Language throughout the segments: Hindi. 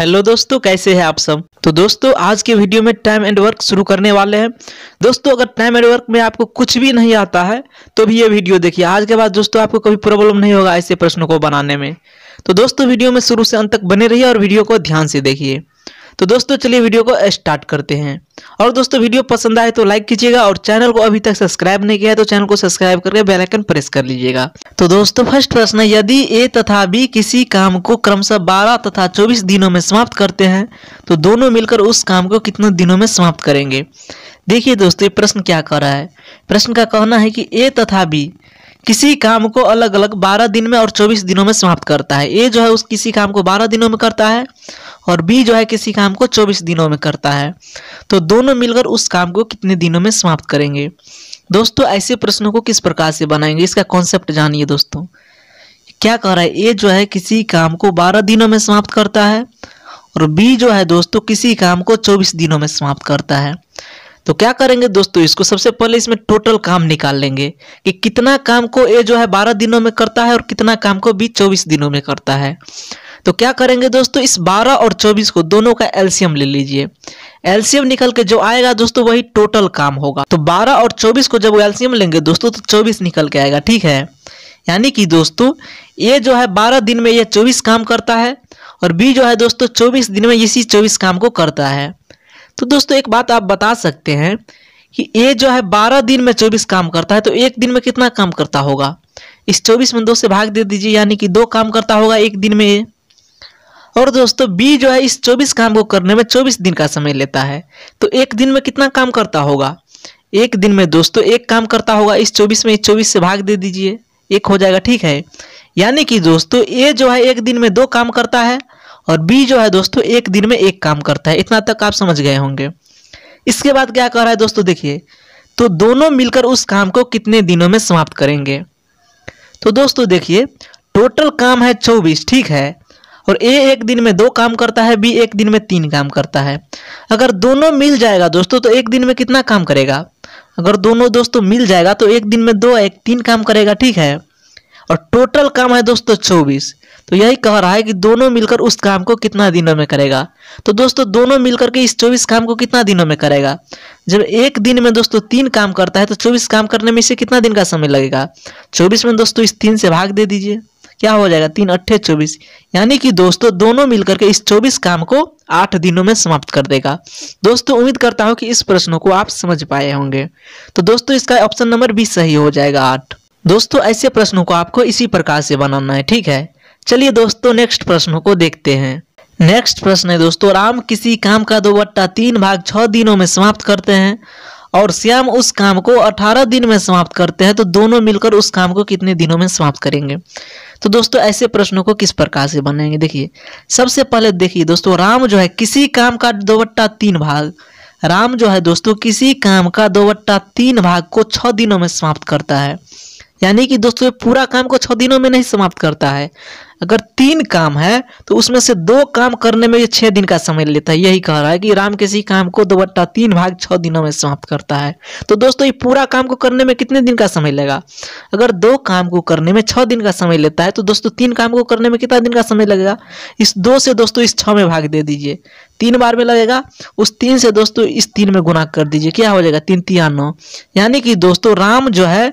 हेलो दोस्तों कैसे हैं आप सब तो दोस्तों आज के वीडियो में टाइम एंड वर्क शुरू करने वाले हैं दोस्तों अगर टाइम एंड वर्क में आपको कुछ भी नहीं आता है तो भी ये वीडियो देखिए आज के बाद दोस्तों आपको कभी प्रॉब्लम नहीं होगा ऐसे प्रश्नों को बनाने में तो दोस्तों वीडियो में शुरू से अंत तक बने रहिए और वीडियो को ध्यान से देखिए तो दोस्तों चलिए वीडियो को स्टार्ट करते हैं और दोस्तों वीडियो पसंद आए तो लाइक कीजिएगा और चैनल को अभी तक सब्सक्राइब नहीं किया है तो चैनल को सब्सक्राइब करके आइकन प्रेस कर लीजिएगा तो दोस्तों फर्स्ट प्रश्न यदि ए तथा बी किसी काम को क्रमशः बारह तथा चौबीस दिनों में समाप्त करते हैं तो दोनों मिलकर उस काम को कितने दिनों में समाप्त करेंगे देखिए दोस्तों ये प्रश्न क्या कह रहा है प्रश्न का कहना है कि ए तथा बी किसी काम को अलग अलग 12 दिन में और 24 दिनों में समाप्त करता है ए जो है उस किसी काम को 12 दिनों में करता है और बी जो है किसी काम को चौबीस दिनों में करता है तो दोनों मिलकर उस काम को कितने दिनों में समाप्त करेंगे दोस्तों ऐसे प्रश्नों को किस प्रकार से बनाएंगे इसका कॉन्सेप्ट जानिए दोस्तों क्या कह रहा है ए जो है किसी काम को बारह दिनों में समाप्त करता है और बी जो है दोस्तों किसी काम को चौबीस दिनों में समाप्त करता है तो क्या करेंगे दोस्तों इसको सबसे पहले इसमें टोटल काम निकाल लेंगे कि कितना काम को ए जो है बारह दिनों में करता है और कितना काम को बी चौबीस दिनों में करता है तो क्या करेंगे दोस्तों इस 12 और 24 को दोनों का एल्सियम ले लीजिए एल्सियम निकल के जो आएगा दोस्तों वही टोटल काम होगा तो 12 और 24 को जब एल्सियम लेंगे दोस्तों तो 24 निकल के आएगा ठीक है यानी कि दोस्तों ए जो है 12 दिन में यह 24 काम करता है और बी जो है दोस्तों चौबीस दिन में इसी चौबीस काम को करता है तो दोस्तों एक बात आप बता सकते हैं कि ए जो है बारह दिन में चौबीस काम करता है तो एक दिन में कितना काम करता होगा इस 24 में दो से भाग दे दीजिए यानी कि दो काम करता होगा एक दिन में और दोस्तों बी जो है इस 24 काम को करने में 24 दिन का समय लेता है तो एक दिन में कितना काम करता होगा एक दिन में दोस्तों एक काम करता होगा इस 24 में इस 24 से भाग दे दीजिए एक हो जाएगा ठीक है यानी कि दोस्तों ए जो है एक दिन में दो काम करता है और बी जो है दोस्तों एक दिन में एक काम करता है इतना तक आप समझ गए होंगे इसके बाद क्या कर रहा है दोस्तों देखिए तो दोनों मिलकर उस काम को कितने दिनों में समाप्त करेंगे तो दोस्तों देखिए टोटल काम है चौबीस ठीक है और ए एक दिन में दो काम करता है बी एक दिन में तीन काम करता है अगर दोनों मिल जाएगा दोस्तों तो एक दिन में कितना काम करेगा अगर दोनों दोस्तों मिल जाएगा तो एक दिन में दो एक तीन काम करेगा ठीक है और टोटल काम है दोस्तों चौबीस तो यही कह रहा है कि दोनों मिलकर उस काम को कितना दिनों में करेगा तो दोस्तों दोनों मिलकर के इस चौबीस काम को कितना दिनों में करेगा जब एक दिन में दोस्तों तीन काम करता है तो चौबीस काम करने में इसे कितना दिन का समय लगेगा चौबीस में दोस्तों इस तीन से भाग दे दीजिए क्या हो जाएगा तीन अट्ठे चौबीस यानी कि दोस्तों दोनों मिलकर के इस चौबीस काम को आठ दिनों में समाप्त कर देगा दोस्तों उम्मीद करता हूँ कि इस प्रश्नों को आप समझ पाए होंगे तो दोस्तों इसका ऑप्शन नंबर बी सही हो जाएगा आठ दोस्तों ऐसे प्रश्नों को आपको इसी प्रकार से बनाना है ठीक है चलिए दोस्तों नेक्स्ट प्रश्नों को देखते हैं नेक्स्ट प्रश्न है दोस्तों राम किसी काम का दो बट्टा तीन भाग छः दिनों में समाप्त करते हैं और श्याम उस काम को 18 दिन में समाप्त करते हैं तो दोनों मिलकर उस काम को कितने दिनों में समाप्त करेंगे तो दोस्तों ऐसे प्रश्नों को किस प्रकार से बनाएंगे देखिए सबसे पहले देखिए दोस्तों राम जो है किसी काम का दो बट्टा तीन भाग राम जो है दोस्तों किसी काम का दो बट्टा तीन भाग को छः दिनों में समाप्त करता है यानी कि दोस्तों ये पूरा काम को छः दिनों में नहीं समाप्त करता है अगर तीन काम है तो उसमें से दो काम करने में ये छः दिन का समय लेता है यही कह रहा है कि राम किसी काम को दो बट्टा तीन भाग छः दिनों में समाप्त करता है तो दोस्तों ये पूरा काम को करने में कितने दिन का समय लेगा अगर दो काम को करने में छः दिन का समय लेता है तो दोस्तों तीन काम को करने में कितना दिन का समय लगेगा इस दो से दोस्तों इस छः में भाग दे दीजिए तीन बार में लगेगा उस तीन से दोस्तों इस तीन में गुना कर दीजिए क्या हो जाएगा तीन तिया नौ यानी कि दोस्तों राम जो है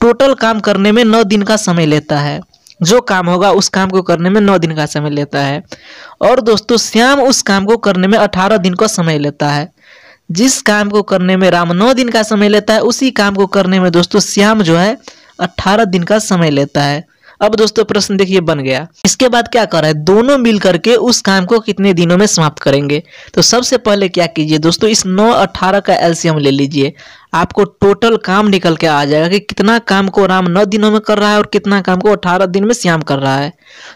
टोटल काम करने में नौ दिन का समय लेता है जो काम होगा उस काम को करने में नौ दिन का समय लेता है और दोस्तों श्याम उस काम को करने में अठारह दिन का समय लेता है जिस काम को करने में राम नौ दिन का समय लेता है उसी काम को करने में दोस्तों श्याम जो है अट्ठारह दिन का समय लेता है अब दोस्तों प्रश्न देखिए बन गया इसके बाद क्या कर रहा है दोनों मिल करके उस काम को कितने दिनों में समाप्त करेंगे तो सबसे पहले क्या कीजिए दोस्तों इस नौ अट्ठारह का एल्सियम ले लीजिए आपको टोटल काम निकल के आ जाएगा कि कितना काम को राम नौ दिनों में कर रहा है और कितना काम को अठारह दिन में श्याम कर रहा है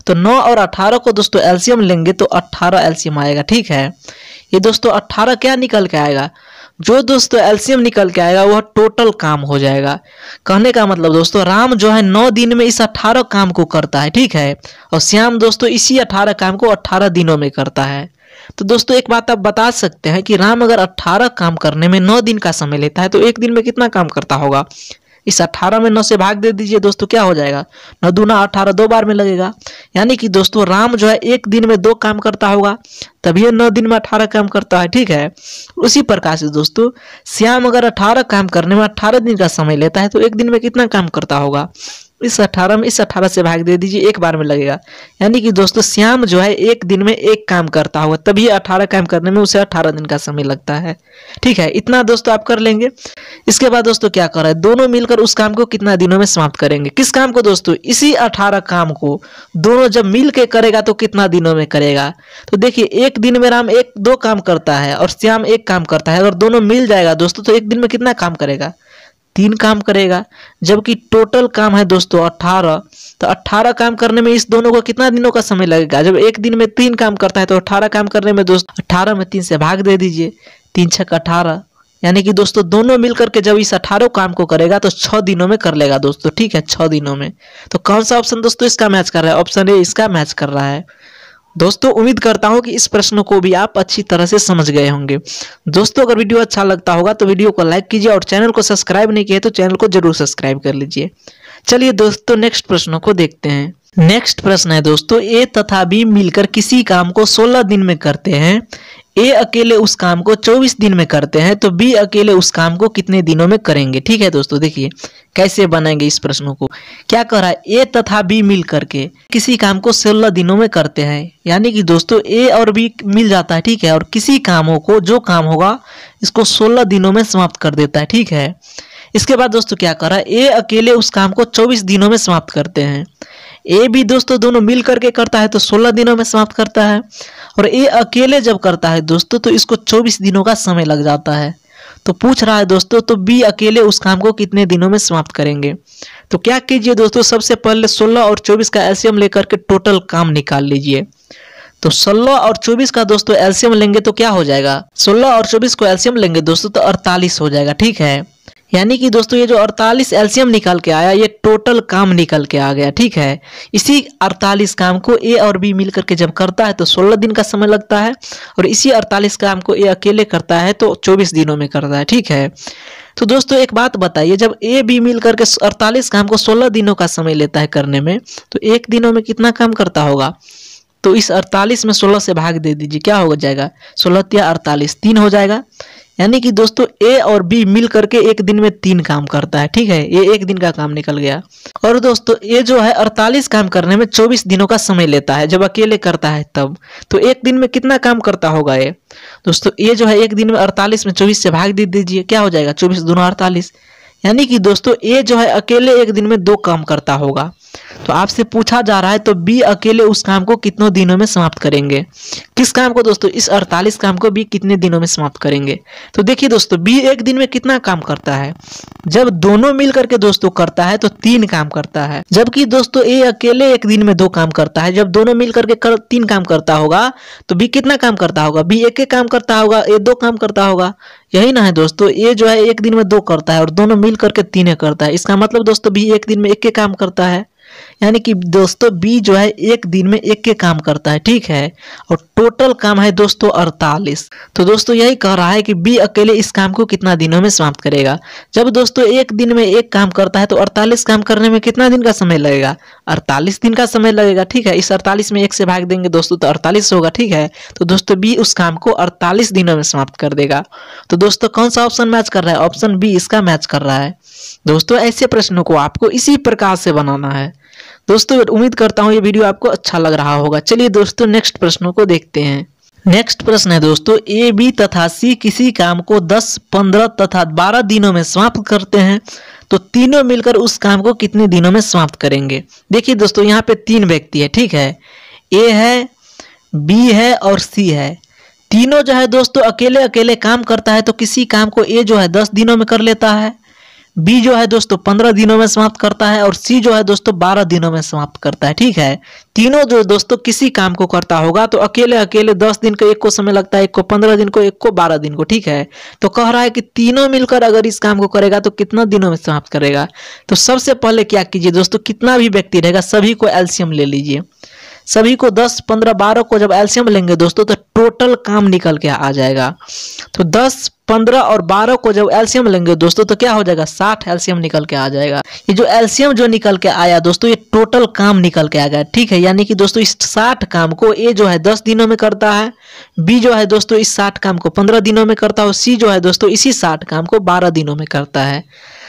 तो नौ और अठारह को दोस्तों एल्सियम लेंगे तो अट्ठारह एल्सियम आएगा ठीक है ये दोस्तों अट्ठारह क्या निकल के आएगा जो दोस्तों एल्सियम निकल के आएगा वह टोटल काम हो जाएगा कहने का मतलब दोस्तों राम जो है नौ दिन में इस अट्ठारह काम को करता है ठीक है और श्याम दोस्तों इसी अट्ठारह काम को अट्ठारह दिनों में करता है तो दोस्तों एक बात आप बता सकते हैं कि राम अगर 18 काम करने में 9 दिन का समय लेता है तो एक दिन में कितना काम करता होगा इस 18 में 9 से भाग दे दीजिए दोस्तों क्या हो जाएगा नौ दूना अठारह दो बार में लगेगा यानी कि दोस्तों राम जो है एक दिन में दो काम करता होगा तभी यह नौ दिन में अठारह काम करता है ठीक है उसी प्रकार से दोस्तों श्याम अगर अठारह काम करने में अठारह दिन का समय लेता है तो एक दिन में कितना काम करता होगा इस अठारह में इस अठारह से भाग दे दीजिए एक बार में लगेगा यानी कि दोस्तों श्याम जो है एक दिन में एक काम करता होगा तभी अठारह काम करने में उसे अठारह दिन का समय लगता है ठीक है इतना दोस्तों आप कर लेंगे इसके बाद दोस्तों क्या कर रहे दोनों मिलकर उस काम को कितना दिनों में समाप्त करेंगे किस काम को दोस्तों इसी अठारह काम को दोनों जब मिल के करेगा तो कितना दिनों में करेगा तो देखिए एक दिन में राम एक दो काम करता है और श्याम एक काम करता है अगर दोनों मिल जाएगा दोस्तों तो एक दिन में कितना काम करेगा तीन काम करेगा जबकि टोटल काम है दोस्तों अट्ठारह तो अट्ठारह काम करने में इस दोनों को कितना दिनों का समय लगेगा जब एक दिन में तीन काम करता है तो अट्ठारह काम करने में दोस्तों अट्ठारह में तीन से भाग दे दीजिए तीन छः अठारह यानी कि दोस्तों दोनों मिलकर के जब इस अठारह काम को करेगा तो छः दिनों में कर लेगा दोस्तों ठीक है छः दिनों में तो कौन सा ऑप्शन दोस्तों इसका मैच कर रहा है ऑप्शन ए इसका मैच कर रहा है दोस्तों उम्मीद करता हूँ कि इस प्रश्न को भी आप अच्छी तरह से समझ गए होंगे दोस्तों अगर वीडियो अच्छा लगता होगा तो वीडियो को लाइक कीजिए और चैनल को सब्सक्राइब नहीं किया तो चैनल को जरूर सब्सक्राइब कर लीजिए चलिए दोस्तों नेक्स्ट प्रश्नों को देखते हैं नेक्स्ट प्रश्न है दोस्तों ए तथा बी मिलकर किसी काम को 16 दिन में करते हैं ए अकेले उस काम को 24 दिन में करते हैं तो बी अकेले उस काम को कितने दिनों में करेंगे ठीक है दोस्तों देखिए कैसे बनाएंगे इस प्रश्नों को क्या कह रहा है ए तथा बी मिल करके किसी काम को 16 दिनों में करते हैं यानी कि दोस्तों ए और बी मिल जाता है ठीक है और किसी कामों को जो काम होगा इसको सोलह दिनों में समाप्त कर देता है ठीक है इसके बाद दोस्तों क्या कर रहा है ए अकेले उस काम को चौबीस दिनों में समाप्त करते हैं ए भी दोस्तों दोनों मिल करके करता है तो सोलह दिनों में समाप्त करता है और ए अकेले जब करता है दोस्तों तो इसको चौबीस दिनों का समय लग जाता है तो पूछ रहा है दोस्तों तो बी अकेले उस काम को कितने दिनों में समाप्त करेंगे तो क्या कीजिए दोस्तों सबसे पहले सोलह और चौबीस का एल्सियम लेकर के टोटल काम निकाल लीजिए तो 16 और 24 का दोस्तों एल्सियम लेंगे तो क्या हो जाएगा 16 और 24 को एल्सियम लेंगे दोस्तों तो 48 हो जाएगा ठीक है यानी कि दोस्तों ये जो 48 एल्शियम निकल के आया ये टोटल काम निकल के आ गया ठीक है इसी 48 काम को ए और बी मिल करके जब करता है तो 16 दिन का समय लगता है और इसी 48 काम को ए अकेले करता है तो 24 दिनों में करता है ठीक है तो दोस्तों एक बात बताइए जब ए बी मिल करके अड़तालीस काम को सोलह दिनों का समय लेता है करने में तो एक दिनों में कितना काम करता होगा तो इस अड़तालीस में सोलह से भाग दे दीजिए क्या हो जाएगा सोलह या अड़तालीस तीन हो जाएगा यानी कि दोस्तों ए और बी मिल करके एक दिन में तीन काम करता है ठीक है ये एक दिन का काम निकल गया और दोस्तों ए जो है अड़तालीस काम करने में चौबीस दिनों का समय लेता है जब अकेले करता है तब तो एक दिन में कितना काम करता होगा ये दोस्तों ए जो है एक दिन में अड़तालीस में चौबीस से भाग दे दीजिए क्या हो जाएगा चौबीस दोनों अड़तालीस यानी कि दोस्तों ए जो है अकेले एक दिन में दो काम करता होगा तो आपसे पूछा जा रहा है तो बी अकेले उस काम को कितनों दिनों में समाप्त करेंगे किस काम को दोस्तों इस अड़तालीस काम को बी कितने दिनों में समाप्त करेंगे तो देखिए दोस्तों बी एक दिन में कितना काम करता है जब दोनों मिल करके दोस्तों करता है तो तीन काम करता है जबकि दोस्तों ए अकेले एक दिन में दो काम करता है जब दोनों मिल करके कर, तीन काम करता होगा तो बी कितना काम करता होगा बी एक काम करता होगा ए दो काम करता होगा यही ना है दोस्तों ए जो है एक दिन में दो करता है और दोनों मिल करके तीन करता है इसका मतलब दोस्तों बी एक दिन में एक काम करता है यानी कि दोस्तों बी जो है एक दिन में एक के काम करता है ठीक है और टोटल काम है दोस्तों अड़तालीस तो दोस्तों यही कह रहा है कि बी अकेले इस काम को कितना दिनों में समाप्त करेगा जब दोस्तों एक दिन में एक काम करता है तो अड़तालीस काम करने में कितना दिन का समय लगेगा अड़तालीस दिन का समय लगेगा ठीक है इस अड़तालीस में एक से भाग देंगे दोस्तों तो अड़तालीस होगा ठीक है तो दोस्तों बी उस काम को अड़तालीस दिनों में समाप्त कर देगा तो दोस्तों कौन सा ऑप्शन मैच कर रहा है ऑप्शन बी इसका मैच कर रहा है दोस्तों ऐसे प्रश्नों को आपको इसी प्रकार से बनाना है दोस्तों उम्मीद करता हूँ ये वीडियो आपको अच्छा लग रहा होगा चलिए दोस्तों नेक्स्ट प्रश्नों को देखते हैं नेक्स्ट प्रश्न है दोस्तों ए बी तथा सी किसी काम को 10, 15 तथा 12 दिनों में समाप्त करते हैं तो तीनों मिलकर उस काम को कितने दिनों में समाप्त करेंगे देखिए दोस्तों यहाँ पे तीन व्यक्ति है ठीक है ए है बी है और सी है तीनों जो है दोस्तों अकेले अकेले काम करता है तो किसी काम को ए जो है दस दिनों में कर लेता है बी जो है दोस्तों पंद्रह दिनों में समाप्त करता है और सी जो है दोस्तों बारह दिनों में समाप्त करता है ठीक है तीनों जो दोस्तों किसी काम को करता होगा तो अकेले अकेले दस दिन को एक को समय लगता है एक को पंद्रह दिन को एक को बारह दिन को ठीक है तो कह रहा है कि तीनों मिलकर अगर इस काम को करेगा तो कितना दिनों में समाप्त करेगा तो सबसे पहले क्या कीजिए दोस्तों कितना भी व्यक्ति रहेगा सभी को एल्शियम ले लीजिए सभी को 10, 15, 12 को जब एल्सियम लेंगे दोस्तों तो टोटल काम निकल के आ जाएगा तो 10, 15 और 12 को जब एल्सियम लेंगे दोस्तों तो क्या हो जाएगा 60 एल्सियम निकल के आ जाएगा ये जो एल्सियम जो निकल के आया दोस्तों ये टोटल काम निकल के आ गया ठीक है यानी कि दोस्तों इस साठ काम को ए जो है दस दिनों में करता है बी जो है दोस्तों इस साठ काम को पंद्रह दिनों में करता है सी जो है दोस्तों इसी साठ काम को बारह दिनों में करता है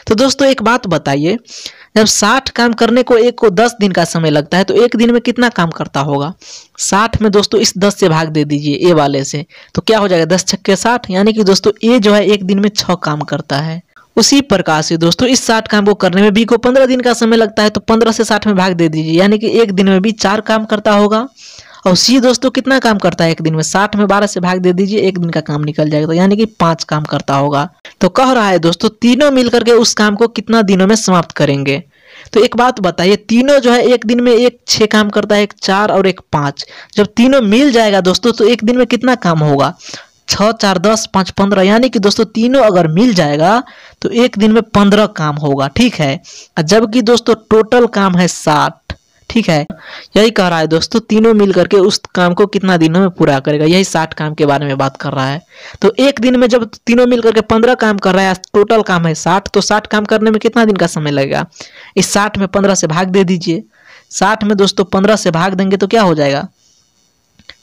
तो दोस्तों एक बात बताइए जब साठ काम करने को एक को दस दिन का समय लगता है तो एक दिन में कितना काम करता होगा साठ में दोस्तों इस दस से भाग दे दीजिए ए वाले से तो क्या हो जाएगा दस छक्के साठ यानी कि दोस्तों ए जो है एक दिन में छः काम करता है उसी प्रकार से दोस्तों इस साठ काम को करने में बी को पंद्रह दिन का समय लगता है तो पंद्रह से साठ में भाग दे दीजिए यानी कि एक दिन में भी चार काम करता होगा और सी दोस्तों कितना काम करता है एक दिन में साठ में बारह से भाग दे दीजिए एक दिन का काम निकल जाएगा तो यानी कि पांच काम करता होगा तो कह रहा है दोस्तों तीनों मिलकर के उस काम को कितना दिनों में समाप्त करेंगे तो एक बात बताइए तीनों जो है एक दिन में एक छः काम करता है एक चार और एक पाँच जब तीनों मिल जाएगा दोस्तों तो एक दिन में कितना काम होगा छः चार दस पाँच पंद्रह यानी कि दोस्तों तीनों अगर मिल जाएगा तो एक दिन में पंद्रह काम होगा ठीक है जबकि दोस्तों टोटल काम है सात ठीक है यही कह रहा है दोस्तों तीनों मिल करके उस काम को कितना दिनों में पूरा करेगा यही साठ काम के बारे में बात कर रहा है तो एक दिन में जब तीनों मिल करके पंद्रह काम कर रहा है टोटल काम है साठ तो साठ काम करने में कितना दिन का समय लगेगा इस साठ में पंद्रह से भाग दे दीजिए साठ में दोस्तों पंद्रह से भाग देंगे तो क्या हो जाएगा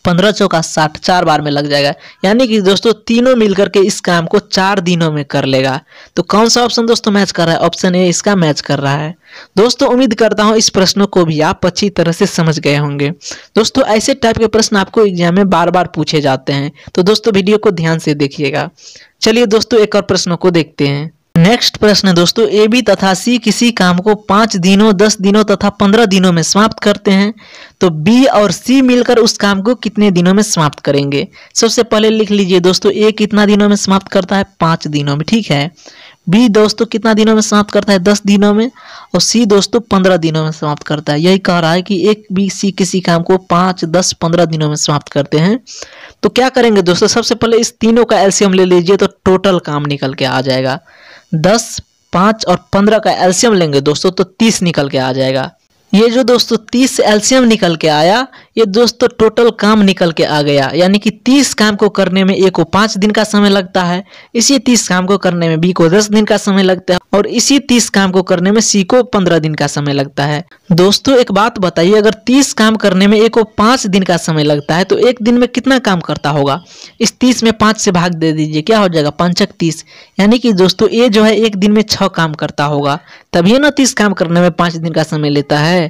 पंद्रह चौका साठ चार बार में लग जाएगा यानी कि दोस्तों तीनों मिलकर के इस काम को चार दिनों में कर लेगा तो कौन सा ऑप्शन दोस्तों मैच कर रहा है ऑप्शन ए इसका मैच कर रहा है दोस्तों उम्मीद करता हूँ इस प्रश्नों को भी आप अच्छी तरह से समझ गए होंगे दोस्तों ऐसे टाइप के प्रश्न आपको एग्जाम में बार बार पूछे जाते हैं तो दोस्तों वीडियो को ध्यान से देखिएगा चलिए दोस्तों एक और प्रश्नों को देखते हैं नेक्स्ट प्रश्न है दोस्तों ए बी तथा सी किसी काम को पांच दिनों दस दिनों तथा पंद्रह दिनों में समाप्त करते हैं तो बी और सी मिलकर उस काम को कितने दिनों में समाप्त करेंगे सबसे पहले लिख लीजिए दोस्तों ए कितना दिनों में समाप्त करता है पांच दिनों में ठीक है बी दोस्तों कितना दिनों में समाप्त करता है दस दिनों में और सी दोस्तों पंद्रह दिनों में समाप्त करता है यही कह रहा है कि एक बी सी किसी काम को पाँच दस पंद्रह दिनों में समाप्त करते हैं तो क्या करेंगे दोस्तों सबसे पहले इस तीनों का एल्शियम ले लीजिए तो टोटल काम निकल के आ जाएगा दस पाँच और पंद्रह का एल्शियम लेंगे दोस्तों तो तीस निकल के आ जाएगा ये जो दोस्तों तीस एल्सियम निकल के आया ये दोस्तों टोटल काम निकल के आ गया यानी कि तीस काम को करने में ए को पाँच दिन का समय लगता है इसी तीस काम को करने में बी को दस दिन का समय लगता है और इसी तीस काम को करने में सी को पंद्रह दिन का समय लगता है दोस्तों एक बात बताइए अगर तीस काम करने में ए को पांच दिन का समय लगता है तो एक दिन में कितना काम करता होगा इस तीस में पांच से भाग दे दीजिए क्या हो जाएगा पंचक तीस यानी कि दोस्तों ए जो है एक दिन में छह काम करता होगा तभी ना तीस काम करने में पांच दिन का समय लेता है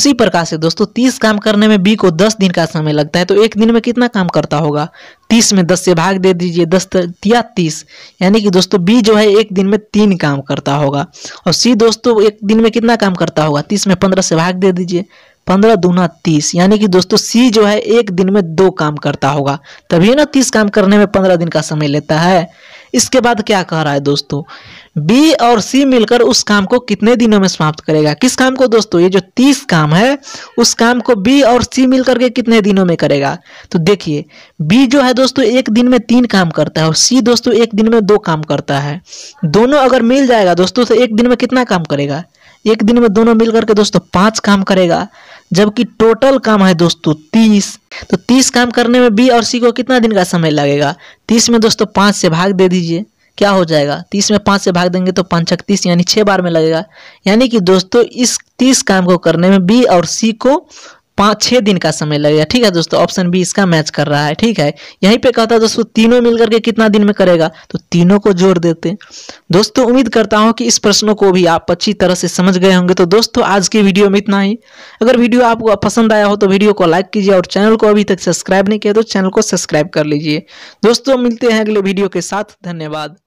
उसी प्रकार से दोस्तों तीस काम करने में बी को दस दिन का समय लगता है तो एक दिन में कितना काम करता होगा तीस में दस से भाग दे दीजिए दस या तीस यानी कि दोस्तों बी जो है एक दिन में तीन काम करता करता होगा और सी दोस्तों एक दिन में कितना काम करता होगा तीस में पंद्रह से भाग दे दीजिए पंद्रह दूना तीस यानी कि दोस्तों सी जो है एक दिन में दो काम करता होगा तभी ना तीस काम करने में पंद्रह दिन का समय लेता है इसके बाद क्या कह रहा है दोस्तों बी और सी मिलकर उस काम को कितने दिनों में समाप्त करेगा किस काम को दोस्तों ये जो तीस काम है उस काम को बी और सी मिलकर के कितने दिनों में करेगा तो देखिए बी जो है दोस्तों एक दिन में तीन काम करता है और सी दोस्तों एक दिन में दो काम करता है दोनों अगर मिल जाएगा दोस्तों तो एक दिन में कितना काम करेगा एक दिन में दोनों मिलकर के दोस्तों पाँच काम करेगा जबकि टोटल काम है दोस्तों तीस तो तीस काम करने में बी और सी को कितना दिन का समय लगेगा तीस में दोस्तों पाँच से भाग दे दीजिए क्या हो जाएगा तीस में पाँच से भाग देंगे तो पाँच छत्तीस यानी छः बार में लगेगा यानी कि दोस्तों इस तीस काम को करने में बी और सी को पाँच छः दिन का समय लगेगा ठीक है दोस्तों ऑप्शन बी इसका मैच कर रहा है ठीक है यहीं पे कहता है दोस्तों तीनों मिलकर के कितना दिन में करेगा तो तीनों को जोड़ देते दोस्तों उम्मीद करता हूँ कि इस प्रश्नों को भी आप अच्छी तरह से समझ गए होंगे तो दोस्तों आज की वीडियो में इतना ही अगर वीडियो आपको पसंद आया हो तो वीडियो को लाइक कीजिए और चैनल को अभी तक सब्सक्राइब नहीं किया तो चैनल को सब्सक्राइब कर लीजिए दोस्तों मिलते हैं अगले वीडियो के साथ धन्यवाद